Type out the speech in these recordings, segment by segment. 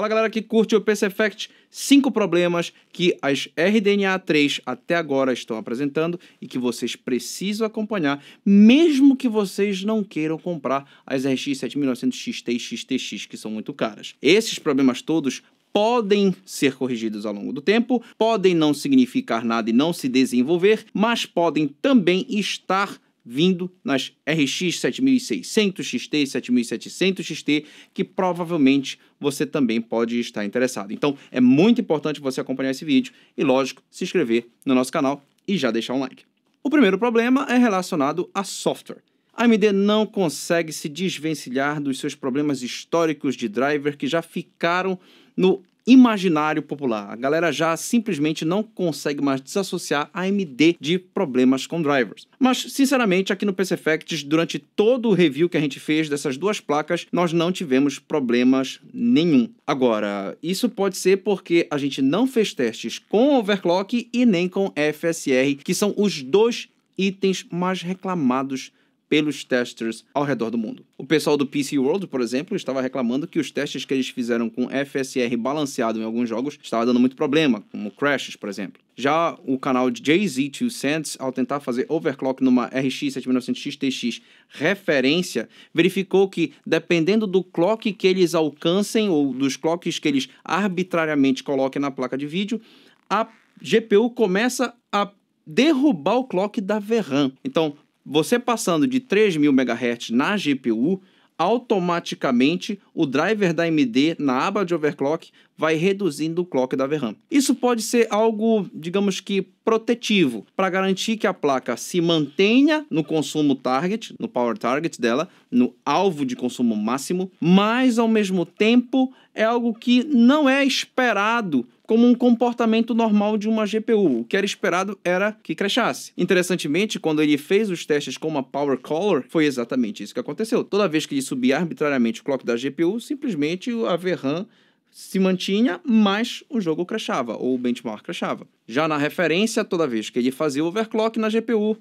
Fala galera que curte o PC Effect, cinco problemas que as RDNA3 até agora estão apresentando e que vocês precisam acompanhar, mesmo que vocês não queiram comprar as RX 7900 XT e XTX, que são muito caras. Esses problemas todos podem ser corrigidos ao longo do tempo, podem não significar nada e não se desenvolver, mas podem também estar vindo nas RX 7600, XT 7700, XT, que provavelmente você também pode estar interessado. Então, é muito importante você acompanhar esse vídeo e, lógico, se inscrever no nosso canal e já deixar um like. O primeiro problema é relacionado a software. A AMD não consegue se desvencilhar dos seus problemas históricos de driver que já ficaram no imaginário popular. A galera já simplesmente não consegue mais desassociar AMD de problemas com drivers. Mas, sinceramente, aqui no PC Facts, durante todo o review que a gente fez dessas duas placas, nós não tivemos problemas nenhum. Agora, isso pode ser porque a gente não fez testes com overclock e nem com FSR, que são os dois itens mais reclamados pelos testers ao redor do mundo. O pessoal do PC World, por exemplo, estava reclamando que os testes que eles fizeram com FSR balanceado em alguns jogos estava dando muito problema, como crashes, por exemplo. Já o canal JZ2 Cents, ao tentar fazer overclock numa RX 7900X referência, verificou que, dependendo do clock que eles alcancem ou dos clocks que eles arbitrariamente coloquem na placa de vídeo, a GPU começa a derrubar o clock da VRAM. Então, você passando de 3000 MHz na GPU, automaticamente o driver da AMD na aba de overclock vai reduzindo o clock da VRAM. Isso pode ser algo, digamos que protetivo, para garantir que a placa se mantenha no consumo target, no power target dela, no alvo de consumo máximo, mas ao mesmo tempo é algo que não é esperado como um comportamento normal de uma GPU. O que era esperado era que crescesse. Interessantemente, quando ele fez os testes com uma Power Color, foi exatamente isso que aconteceu. Toda vez que ele subia arbitrariamente o clock da GPU, simplesmente a VRAM se mantinha, mas o jogo crashava, ou o benchmark crashava. Já na referência, toda vez que ele fazia o overclock na GPU,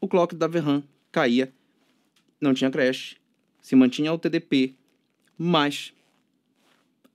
o clock da VRAM caía, não tinha crash, se mantinha o TDP, mas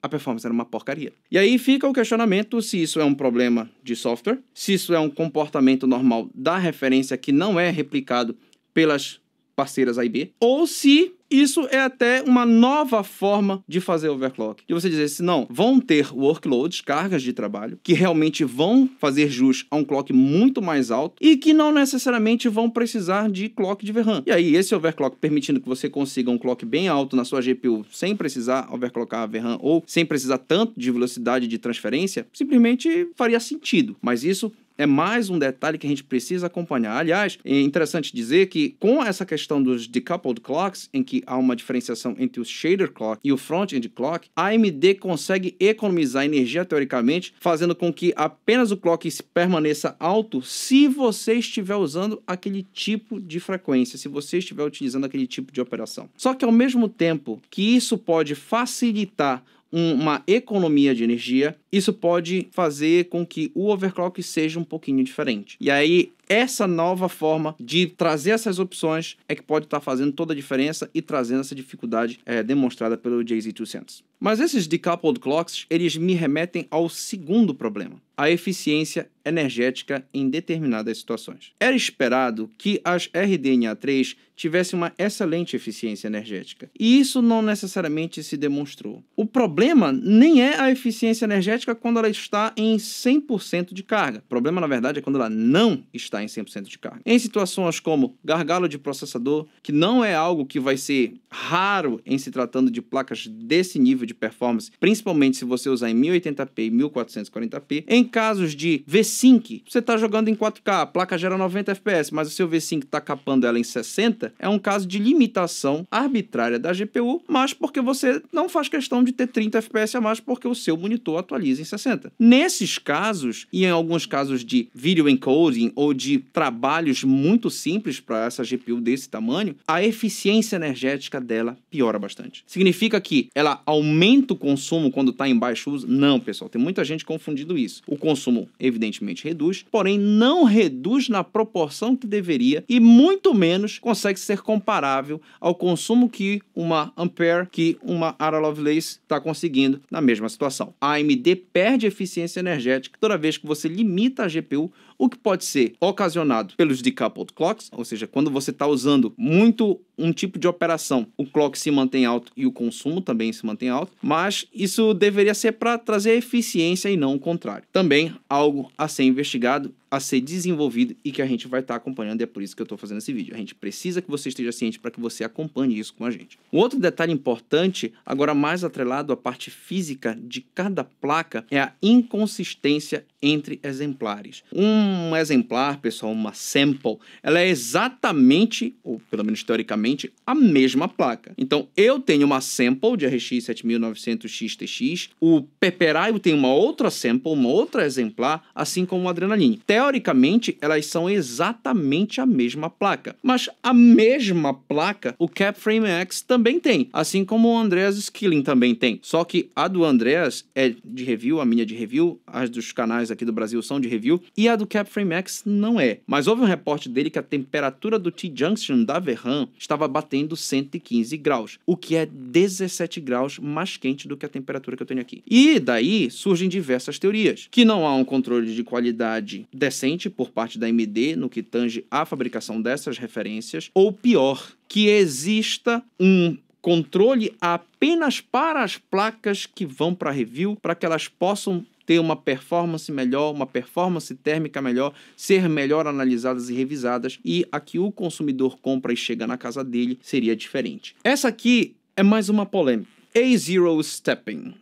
a performance era uma porcaria. E aí fica o questionamento se isso é um problema de software, se isso é um comportamento normal da referência que não é replicado pelas parceiras A e B, ou se isso é até uma nova forma de fazer overclock. De você dizer se assim, não, vão ter workloads, cargas de trabalho, que realmente vão fazer jus a um clock muito mais alto e que não necessariamente vão precisar de clock de VRAM. E aí, esse overclock permitindo que você consiga um clock bem alto na sua GPU sem precisar overclockar a VRAM ou sem precisar tanto de velocidade de transferência, simplesmente faria sentido. Mas isso é mais um detalhe que a gente precisa acompanhar. Aliás, é interessante dizer que com essa questão dos decoupled clocks, em que há uma diferenciação entre o shader clock e o front-end clock, a AMD consegue economizar energia teoricamente, fazendo com que apenas o clock permaneça alto se você estiver usando aquele tipo de frequência, se você estiver utilizando aquele tipo de operação. Só que ao mesmo tempo que isso pode facilitar uma economia de energia, isso pode fazer com que o overclock seja um pouquinho diferente. E aí essa nova forma de trazer essas opções é que pode estar tá fazendo toda a diferença e trazendo essa dificuldade é, demonstrada pelo Jay-Z 200. Mas esses decoupled clocks, eles me remetem ao segundo problema, a eficiência energética em determinadas situações. Era esperado que as RDNA3 tivessem uma excelente eficiência energética, e isso não necessariamente se demonstrou. O problema nem é a eficiência energética quando ela está em 100% de carga. O problema, na verdade, é quando ela não está em 100% de carga. Em situações como gargalo de processador, que não é algo que vai ser raro em se tratando de placas desse nível de performance, principalmente se você usar em 1080p e 1440p. Em casos de v 5 você está jogando em 4K, a placa gera 90 FPS, mas o seu v 5 está capando ela em 60, é um caso de limitação arbitrária da GPU, mas porque você não faz questão de ter 30 FPS a mais porque o seu monitor atualiza em 60. Nesses casos, e em alguns casos de video encoding ou de trabalhos muito simples para essa GPU desse tamanho, a eficiência energética dela piora bastante. Significa que ela aumenta o consumo quando está em baixo uso? Não, pessoal, tem muita gente confundindo isso. O consumo, evidentemente, reduz, porém não reduz na proporção que deveria e muito menos consegue ser comparável ao consumo que uma Ampere, que uma Ara Lovelace está conseguindo na mesma situação. A AMD perde eficiência energética toda vez que você limita a GPU, o que pode ser ocasionado pelos decoupled clocks, ou seja, quando você está usando muito um tipo de operação, o clock se mantém alto e o consumo também se mantém alto, mas isso deveria ser para trazer eficiência e não o contrário. Também algo a ser investigado, a ser desenvolvido e que a gente vai estar tá acompanhando, e é por isso que eu estou fazendo esse vídeo. A gente precisa que você esteja ciente para que você acompanhe isso com a gente. Um outro detalhe importante, agora mais atrelado à parte física de cada placa, é a inconsistência entre exemplares. Um exemplar, pessoal, uma sample, ela é exatamente, ou pelo menos teoricamente, a mesma placa. Então, eu tenho uma sample de RX 7900XTX, o Peperaio tem uma outra sample, uma outra exemplar, assim como o Adrenaline. Teoricamente, elas são exatamente a mesma placa, mas a mesma placa o Capframe X também tem, assim como o Andreas Skilling também tem. Só que a do Andreas é de review, a minha é de review, as dos canais aqui do Brasil são de review, e a do Capframe Max não é. Mas houve um reporte dele que a temperatura do T-Junction da Verran estava batendo 115 graus, o que é 17 graus mais quente do que a temperatura que eu tenho aqui. E daí surgem diversas teorias, que não há um controle de qualidade decente por parte da AMD no que tange à fabricação dessas referências, ou pior, que exista um controle apenas para as placas que vão para review, para que elas possam ter uma performance melhor, uma performance térmica melhor, ser melhor analisadas e revisadas, e a que o consumidor compra e chega na casa dele seria diferente. Essa aqui é mais uma polêmica. a zero Stepping.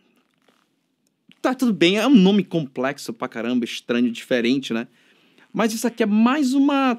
Tá tudo bem, é um nome complexo pra caramba, estranho, diferente, né? Mas isso aqui é mais uma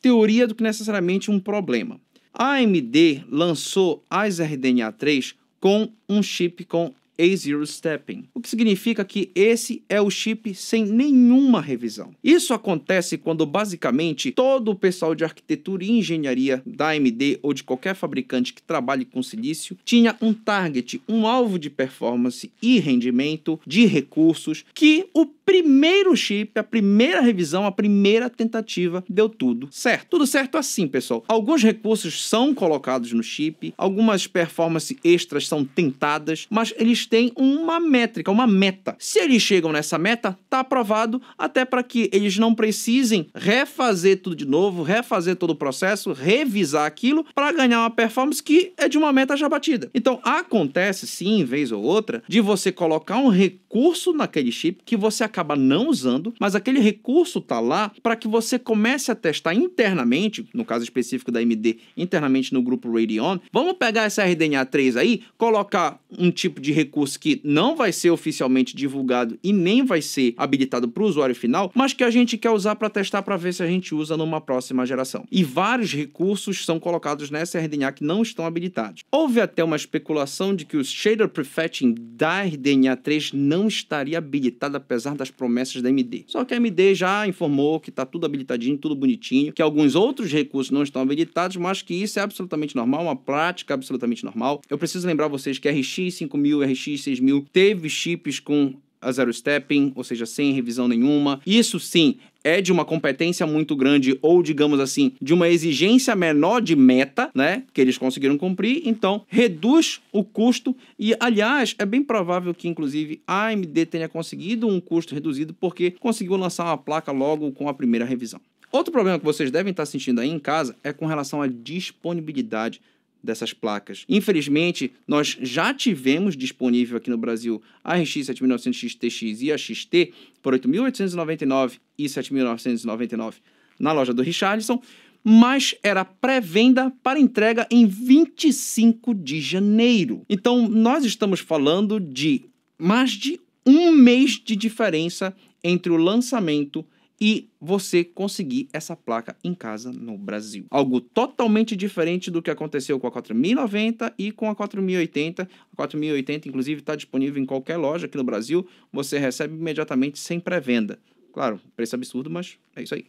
teoria do que necessariamente um problema. A AMD lançou a RDNA 3 com um chip com a0 Stepping, o que significa que esse é o chip sem nenhuma revisão. Isso acontece quando basicamente todo o pessoal de arquitetura e engenharia da AMD ou de qualquer fabricante que trabalhe com silício tinha um target, um alvo de performance e rendimento de recursos que o primeiro chip, a primeira revisão, a primeira tentativa deu tudo certo. Tudo certo assim, pessoal. Alguns recursos são colocados no chip, algumas performances extras são tentadas, mas eles têm uma métrica, uma meta. Se eles chegam nessa meta, tá aprovado, até para que eles não precisem refazer tudo de novo, refazer todo o processo, revisar aquilo para ganhar uma performance que é de uma meta já batida. Então acontece sim, vez ou outra, de você colocar um recurso naquele chip que você acaba não usando, mas aquele recurso tá lá para que você comece a testar internamente, no caso específico da AMD, internamente no grupo Radeon. Vamos pegar essa RDNA 3 aí, colocar um tipo de recurso recurso que não vai ser oficialmente divulgado e nem vai ser habilitado para o usuário final, mas que a gente quer usar para testar para ver se a gente usa numa próxima geração. E vários recursos são colocados nessa RDNA que não estão habilitados. Houve até uma especulação de que o shader prefetching da RDNA 3 não estaria habilitado apesar das promessas da AMD. Só que a AMD já informou que está tudo habilitadinho, tudo bonitinho, que alguns outros recursos não estão habilitados, mas que isso é absolutamente normal, uma prática absolutamente normal. Eu preciso lembrar vocês que RX 5000, RX RTX 6000 teve chips com a zero stepping, ou seja, sem revisão nenhuma. Isso sim é de uma competência muito grande ou digamos assim, de uma exigência menor de meta, né, que eles conseguiram cumprir, então reduz o custo e aliás, é bem provável que inclusive a AMD tenha conseguido um custo reduzido porque conseguiu lançar uma placa logo com a primeira revisão. Outro problema que vocês devem estar sentindo aí em casa é com relação à disponibilidade dessas placas. Infelizmente, nós já tivemos disponível aqui no Brasil a RX 7900 XTX e a XT por 8.899 e 7.999 na loja do Richardson, mas era pré-venda para entrega em 25 de janeiro. Então, nós estamos falando de mais de um mês de diferença entre o lançamento e você conseguir essa placa em casa no Brasil. Algo totalmente diferente do que aconteceu com a 4090 e com a 4080. A 4080, inclusive, está disponível em qualquer loja aqui no Brasil. Você recebe imediatamente sem pré-venda. Claro, preço absurdo, mas é isso aí.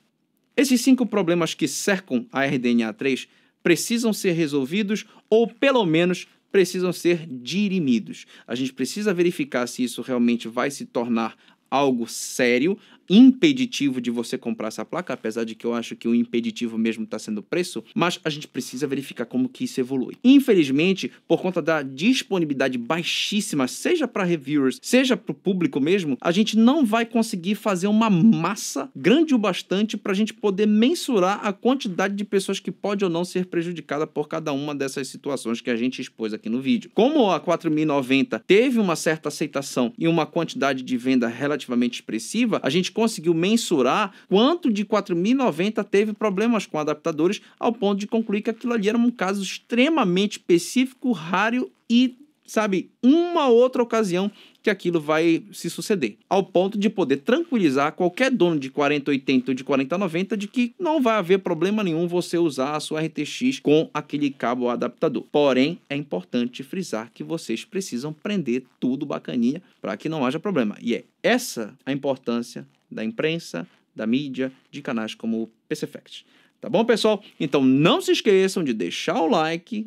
Esses cinco problemas que cercam a RDNA3 precisam ser resolvidos ou, pelo menos, precisam ser dirimidos. A gente precisa verificar se isso realmente vai se tornar algo sério, impeditivo de você comprar essa placa, apesar de que eu acho que o impeditivo mesmo está sendo o preço, mas a gente precisa verificar como que isso evolui. Infelizmente, por conta da disponibilidade baixíssima, seja para reviewers, seja para o público mesmo, a gente não vai conseguir fazer uma massa grande o bastante para a gente poder mensurar a quantidade de pessoas que pode ou não ser prejudicada por cada uma dessas situações que a gente expôs aqui no vídeo. Como a 4090 teve uma certa aceitação e uma quantidade de venda relativamente expressiva, a gente conseguiu mensurar quanto de 4.090 teve problemas com adaptadores, ao ponto de concluir que aquilo ali era um caso extremamente específico, raro e, sabe, uma outra ocasião que aquilo vai se suceder, ao ponto de poder tranquilizar qualquer dono de 4080 ou de 4090 de que não vai haver problema nenhum você usar a sua RTX com aquele cabo adaptador. Porém, é importante frisar que vocês precisam prender tudo bacaninha para que não haja problema. E é essa a importância da imprensa, da mídia, de canais como o PCFact. Tá bom, pessoal? Então não se esqueçam de deixar o like,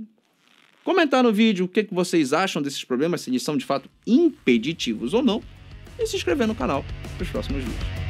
comentar no vídeo o que, que vocês acham desses problemas, se eles são de fato impeditivos ou não, e se inscrever no canal para os próximos vídeos.